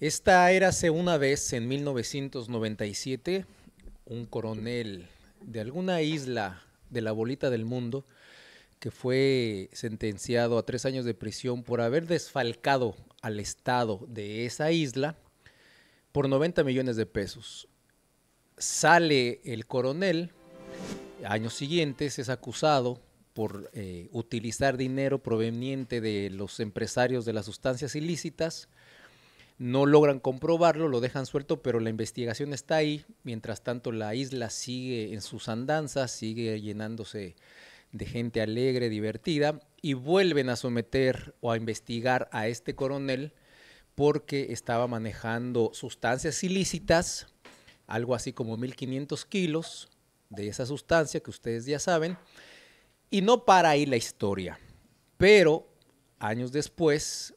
Esta hace una vez en 1997 un coronel de alguna isla de la bolita del mundo que fue sentenciado a tres años de prisión por haber desfalcado al Estado de esa isla por 90 millones de pesos. Sale el coronel, años siguientes es acusado por eh, utilizar dinero proveniente de los empresarios de las sustancias ilícitas no logran comprobarlo, lo dejan suelto, pero la investigación está ahí. Mientras tanto, la isla sigue en sus andanzas, sigue llenándose de gente alegre, divertida, y vuelven a someter o a investigar a este coronel porque estaba manejando sustancias ilícitas, algo así como 1.500 kilos de esa sustancia que ustedes ya saben, y no para ahí la historia. Pero años después,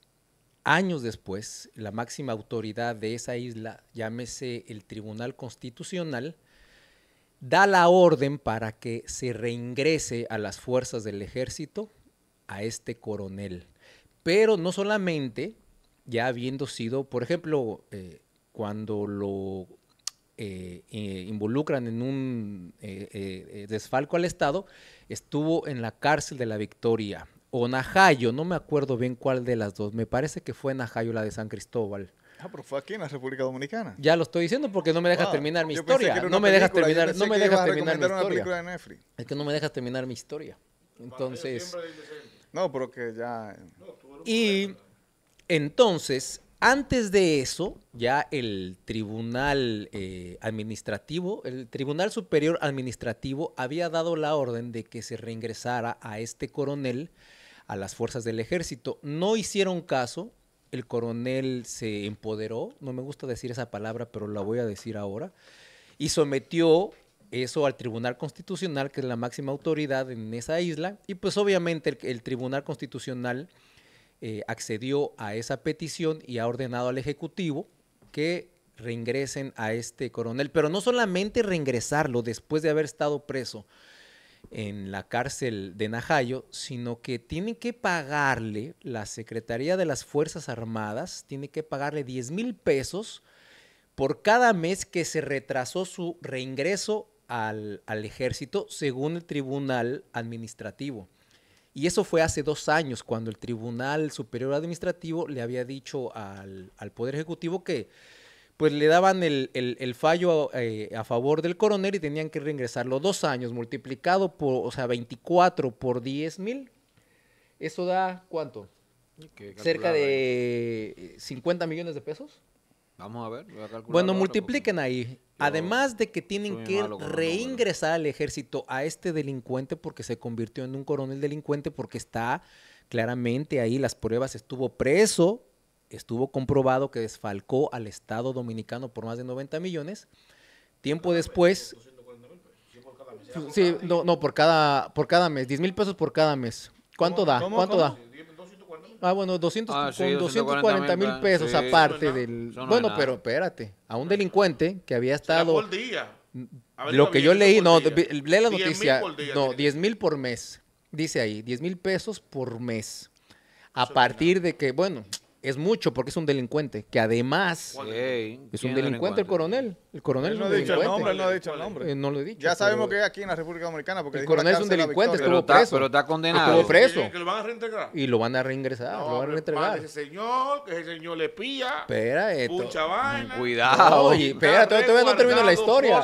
Años después, la máxima autoridad de esa isla, llámese el Tribunal Constitucional, da la orden para que se reingrese a las fuerzas del ejército a este coronel. Pero no solamente ya habiendo sido, por ejemplo, eh, cuando lo eh, eh, involucran en un desfalco al Estado, estuvo en la cárcel de la Victoria o Najayo, no me acuerdo bien cuál de las dos, me parece que fue Najayo la de San Cristóbal. Ah, pero fue aquí en la República Dominicana. Ya lo estoy diciendo porque no me deja ah, terminar mi historia. No me dejas terminar, no me dejas terminar mi historia. es que no me dejas terminar mi historia. Entonces. No, pero que ya. Eh. Y entonces, antes de eso, ya el Tribunal eh, Administrativo, el Tribunal Superior Administrativo había dado la orden de que se reingresara a este coronel a las fuerzas del ejército. No hicieron caso, el coronel se empoderó, no me gusta decir esa palabra, pero la voy a decir ahora, y sometió eso al Tribunal Constitucional, que es la máxima autoridad en esa isla, y pues obviamente el, Tribunal Constitucional eh, accedió a esa petición y ha ordenado al Ejecutivo que reingresen a este coronel, pero no solamente reingresarlo después de haber estado preso, en la cárcel de Najayo, sino que tiene que pagarle, la Secretaría de las Fuerzas Armadas tiene que pagarle 10 mil pesos por cada mes que se retrasó su reingreso al, ejército, según el Tribunal Administrativo. Y eso fue hace dos años, cuando el Tribunal Superior Administrativo le había dicho al Poder Ejecutivo que pues le daban el, fallo eh, a favor del coronel y tenían que reingresarlo dos años multiplicado por, o sea, 24 por 10 mil. Eso da cuánto? Cerca de 50 eh, millones de pesos. Vamos a ver. Voy a calcular bueno, multipliquen ahí. Además de que tienen que reingresar al ejército a este delincuente porque se convirtió en un coronel delincuente porque está claramente ahí las pruebas, estuvo preso estuvo comprobado que desfalcó al Estado dominicano por más de 90 millones. Tiempo después... sí, no, no, por cada, por cada mes, 10 mil pesos por cada mes. ¿Cuánto da? ¿Cuánto da? Ah, bueno, ah, con 240 mil pesos aparte del... bueno, pero espérate, a un delincuente que había estado... día. lo que yo leí, no, lee la noticia. no, 10 mil por mes. Dice ahí, 10 mil pesos por mes. A partir de que, bueno, es mucho porque es un delincuente, que además es un delincuente, el coronel. El coronel no ha dicho el nombre, no ha dicho el nombre. no lo he dicho. Ya sabemos que aquí en la República Dominicana porque el coronel es un delincuente, estuvo preso. Pero está condenado. Estuvo preso. lo van a reintegrar. Y lo van a reingresar, lo van a reintegrar. Ese señor, que ese señor le pilla. Espera esto. Eh, Cuidado. Oye, espera, todavía no termino la historia.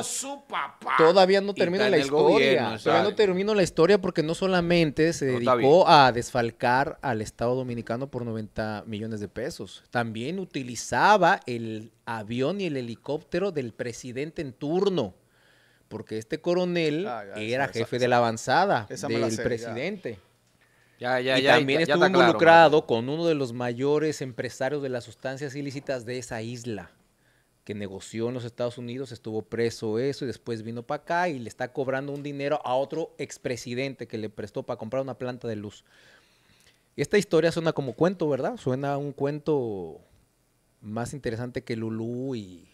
Todavía no termina la historia. todavía no termino la historia porque no solamente se dedicó a desfalcar al Estado dominicano por 90 millones de pesos. También utilizaba el avión y el helicóptero del presidente en turno, porque este coronel ah, era jefe de la avanzada del presidente. y también estuvo involucrado con uno de los mayores empresarios de las sustancias ilícitas de esa isla, que negoció en los Estados Unidos, estuvo preso eso y después vino para acá y le está cobrando un dinero a otro expresidente que le prestó para comprar una planta de luz. Esta historia suena como cuento, ¿verdad? Suena un cuento más interesante que Lulú y,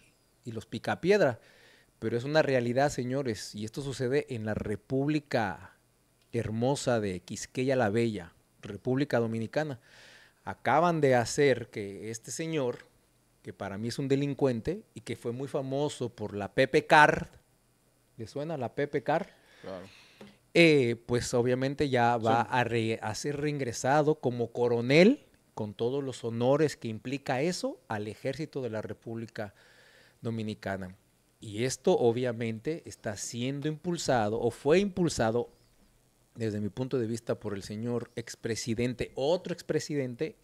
los Picapiedra, pero es una realidad, señores, y esto sucede en la República hermosa de Quisqueya la Bella, República Dominicana. Acaban de hacer que este señor, que para mí es un delincuente y que fue muy famoso por la Pepe Card. ¿le suena la Pepe Card? Claro eh, pues obviamente ya va a, a, ser reingresado como coronel, con todos los honores que implica eso, al ejército de la República Dominicana. Y esto obviamente está siendo impulsado o fue impulsado desde mi punto de vista por el señor expresidente, otro expresidente,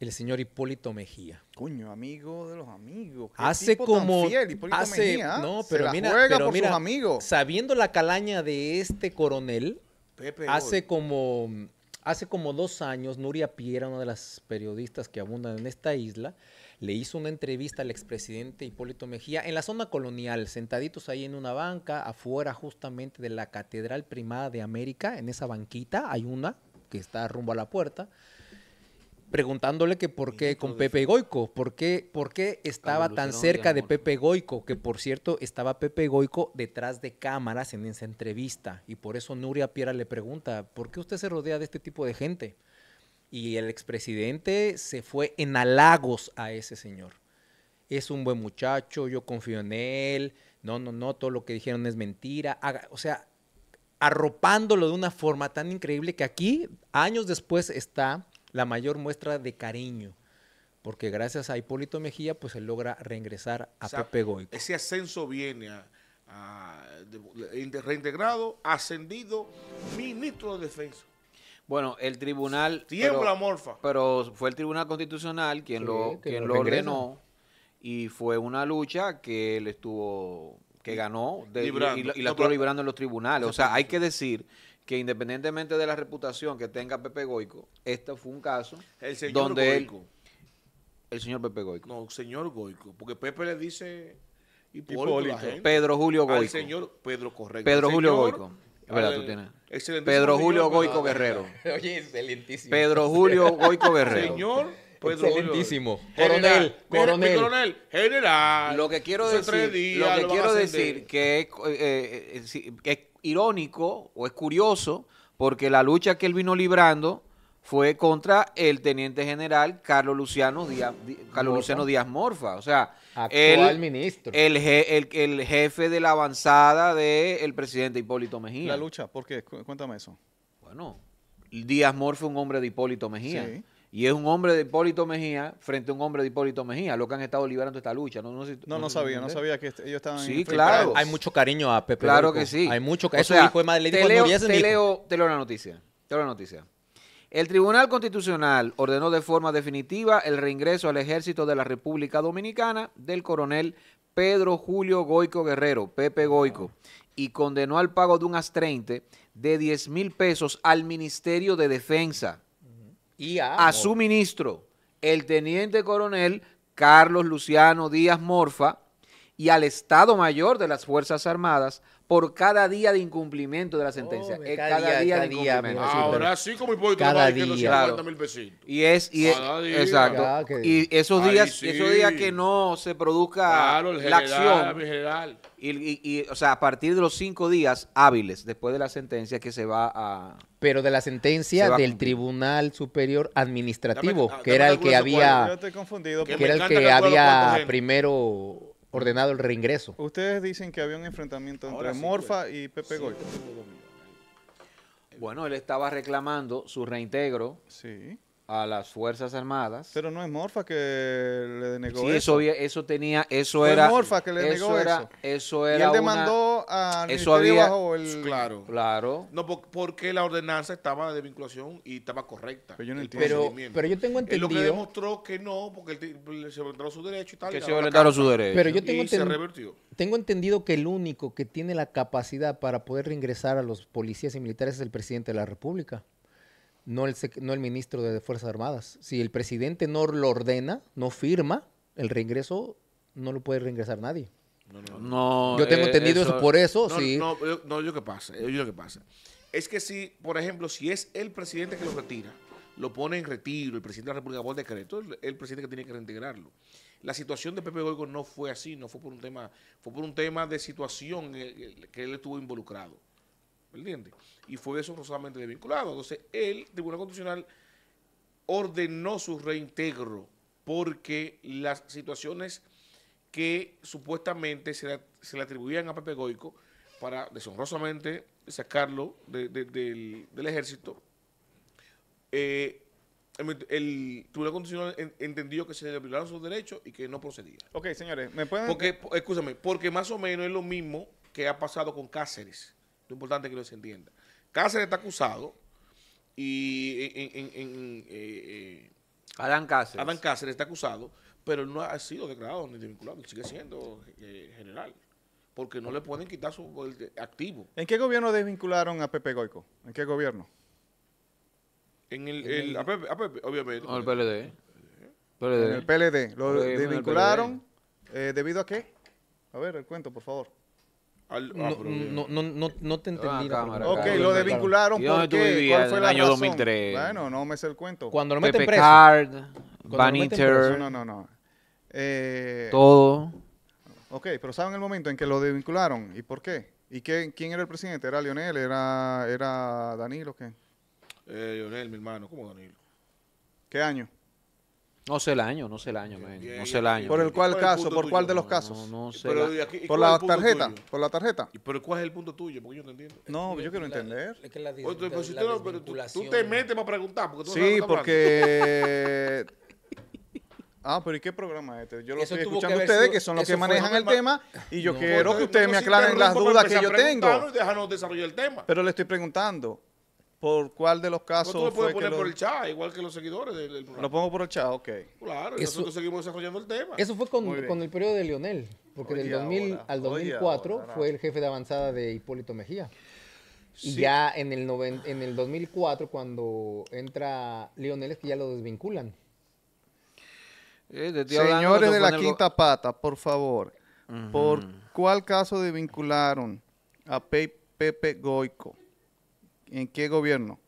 el señor Hipólito Mejía. Coño, amigo de los amigos. hace como no, pero mira, amigos. sabiendo la calaña de este coronel, hace como hace como dos años Nuria Piera, una de las periodistas que abundan en esta isla, le hizo una entrevista al expresidente Hipólito Mejía en la zona colonial, sentaditos ahí en una banca afuera justamente de la Catedral Primada de América, en esa banquita hay una que está rumbo a la puerta preguntándole que por qué con Pepe Goico, por qué, por qué estaba tan cerca de Pepe Goico, que por cierto estaba Pepe Goico detrás de cámaras en esa entrevista. Y por eso Nuria Piera le pregunta, ¿por qué usted se rodea de este tipo de gente? Y el expresidente se fue en halagos a ese señor. Es un buen muchacho, yo confío en él, no, no, no, todo lo que dijeron es mentira. o sea, arropándolo de una forma tan increíble que aquí, años después, está la mayor muestra de cariño. Porque gracias a Hipólito Mejía, pues él logra reingresar a Pepe Goico. Ese ascenso viene a, reintegrado, ascendido, ministro de defensa. Bueno, el tribunal... Tiembla pero, morfa. Pero fue el tribunal constitucional quien lo, quien lo ordenó y fue una lucha que él estuvo que ganó y, la estuvo liberando en los tribunales. O sea, hay que decir que independientemente de la reputación que tenga Pepe Goico, este fue un caso el señor donde Goico. el señor Pepe Goico. No, señor Goico, porque Pepe le dice Hipólito, Pedro Julio Goico. Al señor Pedro Correcto. Pedro Julio Goico. Es verdad, tú tienes. Pedro Julio Goico Guerrero. Oye, excelentísimo. Pedro Julio Goico Guerrero. Señor Pedro excelentísimo. Coronel, coronel, coronel, general. Lo que quiero decir, lo que quiero decir que es, eh, eh, eh, es irónico o es curioso porque la lucha que él vino librando fue contra el teniente general Carlos Luciano Díaz, Carlos Luciano Morfa, o sea, el, ministro, el, el, jefe de la avanzada del presidente Hipólito Mejía. La lucha, ¿por qué? Cuéntame eso. Bueno, Díaz Morfa fue un hombre de Hipólito Mejía. Y es un hombre de Hipólito Mejía frente a un hombre de Hipólito Mejía, lo que han estado liberando esta lucha. No, no, sabía, no sabía que este, ellos estaban. Sí, claro. Hay, mucho cariño a Pepe. Claro que sí. Hay mucho cariño. Eso dijo Te, leo, te, Leo, te leo la noticia. Te leo la noticia. El Tribunal Constitucional ordenó de forma definitiva el reingreso al ejército de la República Dominicana del coronel Pedro Julio Goico Guerrero, Pepe Goico, y condenó al pago de un 30 de 10 mil pesos al Ministerio de Defensa a, a su ministro, el teniente coronel Carlos Luciano Díaz Morfa, y al Estado Mayor de las Fuerzas Armadas, por cada día de incumplimiento de la sentencia. cada, día, de incumplimiento. Pues, ah, ahora sí, como cada día. Y es, y exacto. Ah, y esos días, esos días que no se produzca la acción. General. Y, y, o sea, a partir de los cinco días hábiles después de la sentencia que se va a. Pero de la sentencia del Tribunal Superior Administrativo, que era el que había. que era el que había primero ordenado el reingreso. Ustedes dicen que había un enfrentamiento entre Morfa pues. y Pepe Goy. Bueno, él estaba reclamando su reintegro. Sí a las Fuerzas Armadas. Pero no es Morfa que le denegó sí, eso. eso, eso tenía, eso era. Es Morfa que le denegó eso. Era, eso. era y él demandó a... eso había, bajo el. Claro. Claro. No, porque la ordenanza estaba de vinculación y estaba correcta. Pero yo no entiendo. Pero, pero, yo tengo entendido. Y lo que demostró que no, porque él se violentaron su derecho y tal. Que se violentaron su derecho. y se revertió. Tengo entendido que el único que tiene la capacidad para poder reingresar a los policías y militares es el presidente de la República no el, ministro de Fuerzas Armadas. Si el presidente no lo ordena, no firma, el reingreso no lo puede reingresar nadie. No, yo tengo eh, entendido eso, por eso. No, no, yo, no, que pasa, yo, que pasa. Es que si, por ejemplo, si es el presidente que lo retira, lo pone en retiro, el presidente de la República por decreto, el, el presidente que tiene que reintegrarlo. La situación de Pepe Goico no fue así, no fue por un tema, fue por un tema de situación eh, eh, que él estuvo involucrado. Y fue deshonrosamente desvinculado. Entonces, el Tribunal Constitucional ordenó su reintegro porque las situaciones que supuestamente se le, atribuían a Pepe Goico para deshonrosamente sacarlo del, ejército, eh, el, Tribunal Constitucional entendió que se le violaron sus derechos y que no procedía. Ok, señores, ¿me pueden...? Porque, escúchame, porque más o menos es lo mismo que ha pasado con Cáceres. Lo importante es que se entienda. Cáceres está acusado y en, eh, eh, Adán Cáceres. Adán Cáceres está acusado, pero no ha sido declarado ni desvinculado, sigue siendo eh, general, porque no le pueden quitar su activo. ¿En qué gobierno desvincularon a Pepe Goico? ¿En qué gobierno? En el, a Pepe, el PLD. En el PLD. Lo desvincularon debido a qué? A ver, el cuento, por favor. Ah, no, no, no, no, te entendí. Ah, cámara, ok, lo desvincularon porque ¿Cuál fue el año 2003. Bueno, no me sé el cuento. Cuando lo meten Pepe preso. Card, Van No, no, no. Eh, todo. Ok, pero ¿saben el momento en que lo desvincularon? ¿Y por qué? ¿Y qué, quién era el presidente? ¿Era Lionel? ¿Era, era Danilo? ¿Qué? Eh, Lionel, mi hermano. ¿Cómo Danilo? ¿Qué año? No sé el año, no sé el año, no sé el año. ¿Por el cuál caso? ¿Por cuál de los casos? No, sé. la... ¿Por la tarjeta? ¿Por la tarjeta? ¿Pero cuál es el punto tuyo? Porque yo no entiendo. No, yo quiero entender. tú, te metes para preguntar. Porque tú sí, porque... Ah, pero ¿y qué programa es este? Yo lo estoy escuchando a ustedes, que son los que manejan el tema, y yo quiero que ustedes me aclaren las dudas que yo tengo. desarrollar el tema. Pero le estoy preguntando, por cuál de los casos. No, lo puedes poner por el chat, igual que los seguidores del, programa. Lo pongo por el chat, ok. Claro, y nosotros seguimos desarrollando el tema. Eso fue con, el periodo de Lionel, porque del 2000 al 2004 fue el jefe de avanzada de Hipólito Mejía. ya en el, 2004, cuando entra Lionel, es que ya lo desvinculan. Eh, Señores de la quinta pata, por favor, ¿por cuál caso desvincularon a Pepe Goico? ¿En qué gobierno?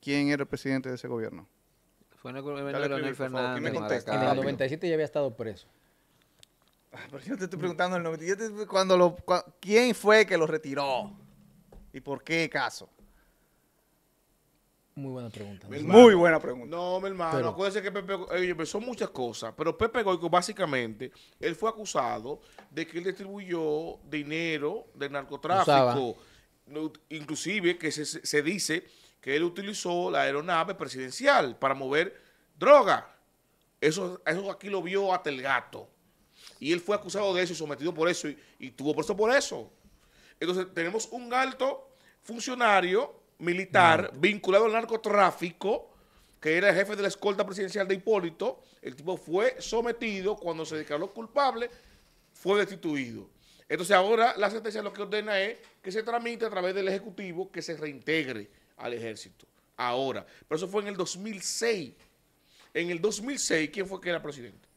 ¿Quién era el presidente de ese gobierno? Fue en el gobierno de en el 97 ya había estado preso. Ah, pero yo te estoy preguntando el 97, cuando lo, ¿quién fue que lo retiró? ¿Y por qué caso? Muy buena pregunta. Muy buena pregunta. No, mi hermano, acuérdese que Pepe eh, pues, son muchas cosas, pero Pepe Goico básicamente, él fue acusado de que él distribuyó dinero de narcotráfico inclusive que se, dice que él utilizó la aeronave presidencial para mover droga. Eso, eso aquí lo vio hasta el gato. Y él fue acusado de eso y sometido por eso y, tuvo preso por eso. Entonces tenemos un alto funcionario militar vinculado al narcotráfico que era el jefe de la escolta presidencial de Hipólito. El tipo fue sometido, cuando se declaró culpable, fue destituido. Entonces ahora la sentencia lo que ordena es que se tramite a través del Ejecutivo que se reintegre al ejército. Ahora, pero eso fue en el 2006. En el 2006, ¿quién fue que era presidente?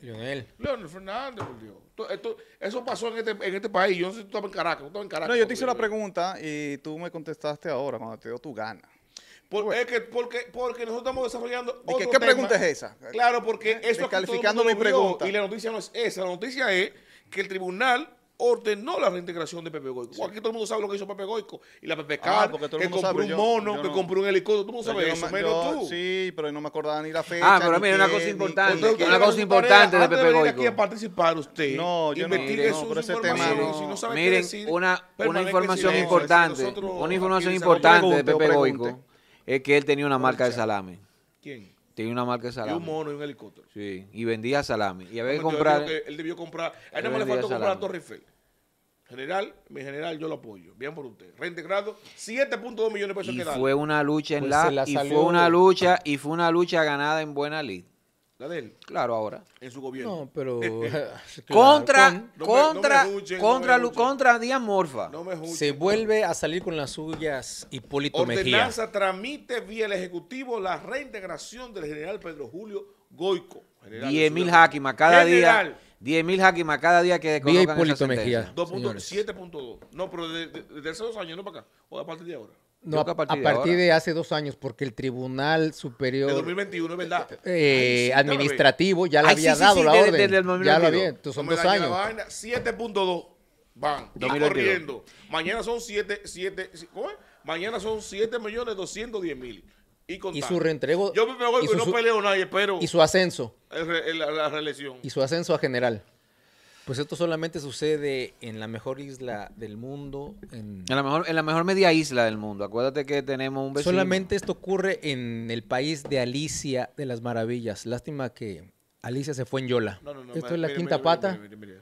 Leonel. Leonel Fernández, por Dios. eso pasó este, en este, país. Yo no sé si tú estabas en Caracas. no, yo te hice la pregunta y tú me contestaste ahora cuando te dio tu gana. es que porque, porque nosotros estamos desarrollando otro ¿Qué pregunta es esa? Claro, porque eso... calificando es mi pregunta. Y la noticia no es esa. La noticia es que el tribunal ordenó la reintegración de Pepe Goico. Sí. Aquí todo el mundo sabe lo que hizo Pepe Goico y la Pepe ah, Car, que compró un mono, que compró un helicóptero, todo el mundo eso, no, menos tú. Sí, pero no me acordaba ni la ah, fecha. Ah, pero mira, una cosa importante, una cosa importante de Pepe Goico. aquí a participar usted. No, yo no, tiré ese tema Si no Miren, una, una información importante, una información importante de Pepe Goico es que él tenía una marca de salame. ¿Quién? Tiene una marca de salami. Y un mono y un helicóptero. Sí, y vendía salami. Y había que comprar. Él, debió comprar. A él no me le faltó comprar a Torre Eiffel. General, mi general, yo lo apoyo. Bien por usted. Reintegrado, 7.2 millones de pesos y Fue una lucha en pues la, y fue una lucha, y fue una lucha ganada en buena lid. La de él. Claro, ahora. En su gobierno. No, pero. contra, contra, contra, contra Díaz Morfa. Se vuelve a salir con las suyas Hipólito Ordenanza Mejía. Ordenanza tramite vía el Ejecutivo la reintegración del general Pedro Julio Goico. 10 mil hakima cada día. 10.000 mil cada día que Vía Hipólito Mejía. 7.2 No, pero desde dos años, no para acá. O a partir de ahora. No, a, partir, a partir de, de, hace dos años, porque el Tribunal Superior. De 2021, ¿verdad? Eh, Ay, sí, administrativo ya le había sí, dado sí, la de, orden. Desde el 2021. Ya lo había, entonces son dos años. 7.2 van, van corriendo. Mañana son 7, 7, ¿cómo es? Mañana son 7 millones 210 mil. Y, y, su reentrego. Yo me voy y, su, no peleo nadie, pero. Y su ascenso. El, el, la, la reelección. Y su ascenso a general. Pues esto solamente sucede en la mejor isla del mundo. En, la, mejor, en la mejor media isla del mundo. Acuérdate que tenemos un vecino. Solamente esto ocurre en el país de Alicia de las Maravillas. Lástima que Alicia se fue en Yola. No, no, no, esto es la quinta pata.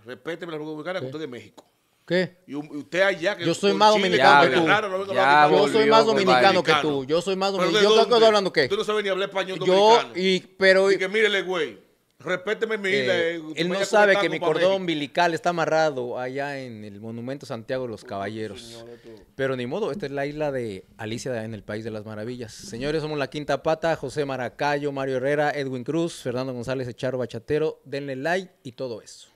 Repéteme la República Dominicana, que usted de México. ¿Qué? Y usted allá que Yo soy más dominicano que tú. yo soy más dominicano que tú. Yo soy más dominicano. ¿Yo estoy hablando qué? Tú no sabes ni hablar español yo, Y, pero, y que mírele, güey. Respéteme mi eh, eh, él no sabe que mi cordón umbilical está amarrado allá en el Monumento Santiago de los Caballeros. Pero ni modo, esta es la isla de Alicia en el País de las Maravillas. Señores, somos la Quinta Pata, José Maracayo, Mario Herrera, Edwin Cruz, Fernando González, Echaro Bachatero. Denle like y todo eso.